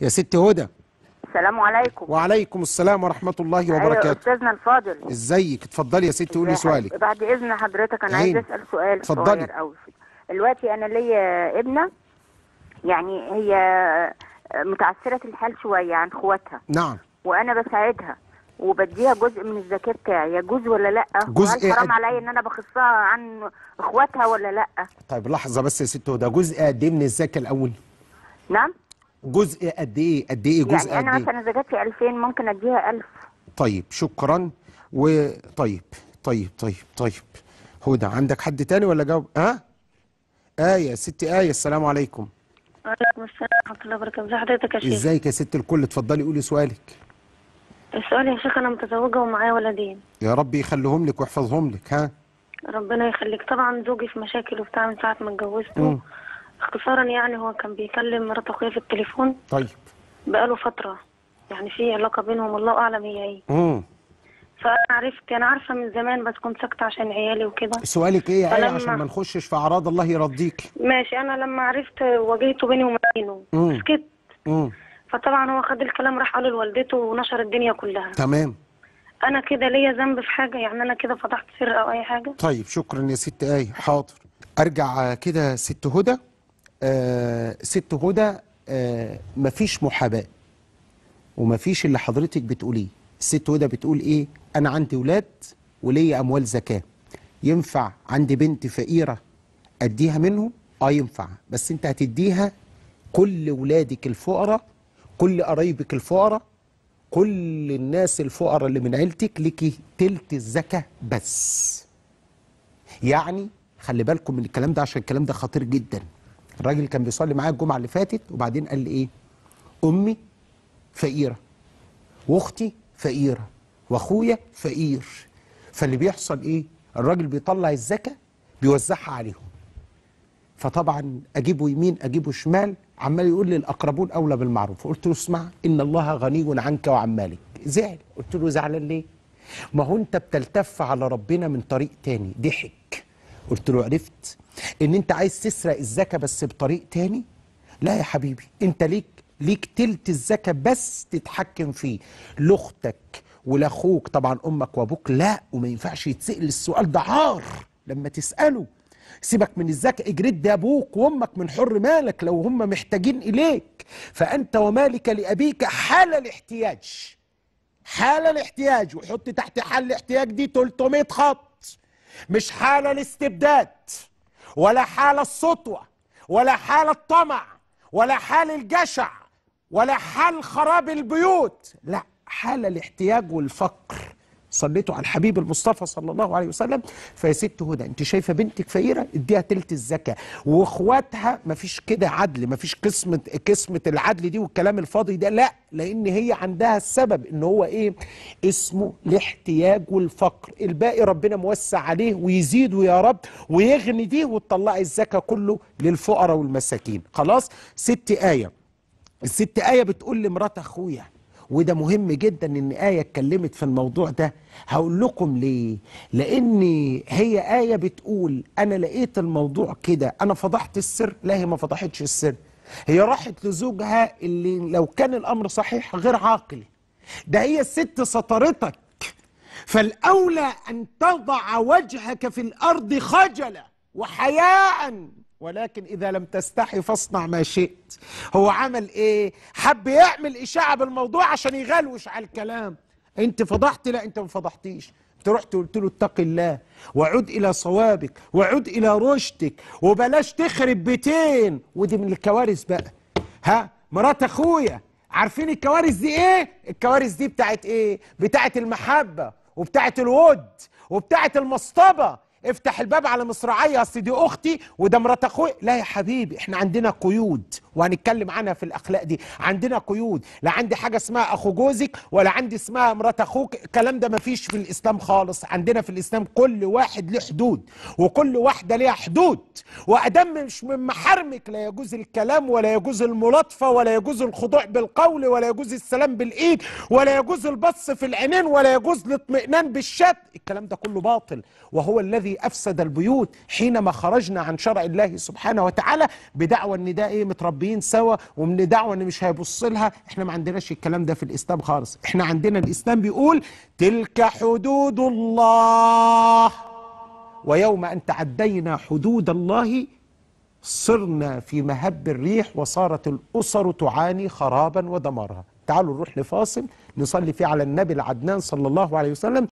يا ست هدى السلام عليكم وعليكم السلام ورحمه الله أيوة، وبركاته ايوه استاذنا الفاضل ازيك اتفضلي يا ست قولي سؤالك بعد اذن حضرتك انا عايز إيه؟ اسال سؤال اتفضلي دلوقتي انا ليا ابنه يعني هي متعثره الحال شويه عن اخواتها نعم وانا بساعدها وبديها جزء من الزكاه بتاعي يجوز ولا لا جزء حرام عليا ان انا بخصها عن اخواتها ولا لا طيب لحظه بس يا ست هدى جزء قد ايه من الزكاه الاول نعم جزء قد ايه قد ايه جزء يعني انا إيه؟ مثلا اذا جات لي 2000 ممكن اديها 1000 طيب شكرا وطيب طيب طيب طيب هدى عندك حد تاني ولا جاوب ها آه؟ آية ست آية السلام عليكم وعليكم السلام ورحمة الله وبركاته ازي حضرتك يا شيخ ازيك يا ست الكل اتفضلي قولي سؤالك السؤال يا شيخ انا متزوجة ومعايا ولدين يا رب يخليهم لك ويحفظهم لك ها ربنا يخليك طبعا زوجي في مشاكل وبتاع من ساعة ما اتجوزته اختصارا يعني هو كان بيكلم مرات اخويا في التليفون طيب بقاله فتره يعني في علاقه بينهم الله اعلم هي ايه امم فانا عرفت انا عارفه من زمان بس كنت ساكته عشان عيالي وكده سؤالك ايه يا ايه عشان ما نخشش في اعراض الله يرضيك ماشي انا لما عرفت واجهته بيني وبينه سكت امم فطبعا هو خد الكلام راح قاله لوالدته ونشر الدنيا كلها تمام انا كده ليا ذنب في حاجه يعني انا كده فضحت سر او اي حاجه طيب شكرا يا ست ايه حاضر ارجع كده ست هدى آه، ست هدى آه، مفيش محاباه ومفيش اللي حضرتك بتقوليه الست هدى بتقول ايه انا عندي ولاد ولي اموال زكاه ينفع عندي بنت فقيره اديها منهم اه ينفع بس انت هتديها كل ولادك الفقراء كل قرايبك الفقراء كل الناس الفقراء اللي من عيلتك ليكي تلت الزكاه بس يعني خلي بالكم من الكلام ده عشان الكلام ده خطير جدا الراجل كان بيصلي معايا الجمعه اللي فاتت وبعدين قال لي ايه امي فقيره واختي فقيره واخويا فقير فاللي بيحصل ايه الراجل بيطلع الزكاه بيوزعها عليهم فطبعا اجيبه يمين اجيبه شمال عمال يقول لي الاقربون اولى بالمعروف قلت له اسمع ان الله غني عنك وعن مالك زعل قلت له زعلان ليه ما هو انت بتلتف على ربنا من طريق تاني ضحك قلت له عرفت ان انت عايز تسرق الزكاه بس بطريق تاني لا يا حبيبي انت ليك ليك تلت الزكاه بس تتحكم فيه لاختك ولاخوك طبعا امك وابوك لا وما ينفعش يتسال السؤال ده عار لما تساله سيبك من الزكاة اجرد ده أبوك وأمك من حر مالك لو هم محتاجين إليك فأنت ومالك لأبيك حال الاحتياج حال الاحتياج وحط تحت حال الاحتياج دي 300 خط مش حالة الاستبداد ولا حالة السطوة ولا حالة الطمع ولا حال الجشع ولا حال خراب البيوت لا حال الاحتياج والفقر صليتوا على الحبيب المصطفى صلى الله عليه وسلم فيا ست هدى انت شايفه بنتك فقيره اديها تلت الزكاه واخواتها مفيش كده عدل مفيش قسمه قسمه العدل دي والكلام الفاضي ده لا لان هي عندها السبب ان هو ايه اسمه الاحتياج والفقر الباقي ربنا موسع عليه ويزيده يا رب ويغني دي وتطلعي الزكاه كله للفقراء والمساكين خلاص ست ايه الست ايه بتقول لمرات اخويا وده مهم جدا ان آية اتكلمت في الموضوع ده هقول لكم ليه لان هي آية بتقول انا لقيت الموضوع كده انا فضحت السر لا هي ما فضحتش السر هي راحت لزوجها اللي لو كان الامر صحيح غير عاقل ده هي الست سطرتك فالاولى ان تضع وجهك في الارض خجلا وحياء ولكن إذا لم تستحي فاصنع ما شئت هو عمل إيه؟ حب يعمل إشاعة بالموضوع عشان يغلوش على الكلام أنت فضحت لا أنت ما فضحتيش أنت رحت قلت له اتق الله وعد إلى صوابك وعد إلى رشدك وبلاش تخرب بيتين ودي من الكوارث بقى ها مرات أخويا عارفين الكوارث دي إيه؟ الكوارث دي بتاعت إيه؟ بتاعت المحبة وبتاعت الود وبتاعت المصطبة افتح الباب على مصراعيه اصل دي اختي وده مرات اخوي لا يا حبيبي احنا عندنا قيود وهنتكلم عنها في الاخلاق دي عندنا قيود لا عندي حاجه اسمها اخو جوزك ولا عندي اسمها مرات اخوك الكلام ده مفيش في الاسلام خالص عندنا في الاسلام كل واحد له حدود وكل واحده ليها حدود وادم مش من محارمك لا يجوز الكلام ولا يجوز الملاطفه ولا يجوز الخضوع بالقول ولا يجوز السلام بالايد ولا يجوز البص في العينين ولا يجوز الاطمئنان بالشات الكلام ده كله باطل وهو الذي الذي أفسد البيوت حينما خرجنا عن شرع الله سبحانه وتعالى بدعوى ان ده ايه متربيين سوا ومن دعوه ان مش هيبص لها احنا ما عندناش الكلام ده في الاسلام خالص احنا عندنا الاسلام بيقول تلك حدود الله ويوم ان تعدينا حدود الله صرنا في مهب الريح وصارت الاسر تعاني خرابا ودمارها تعالوا نروح لفاصل نصلي فيه على النبي العدنان صلى الله عليه وسلم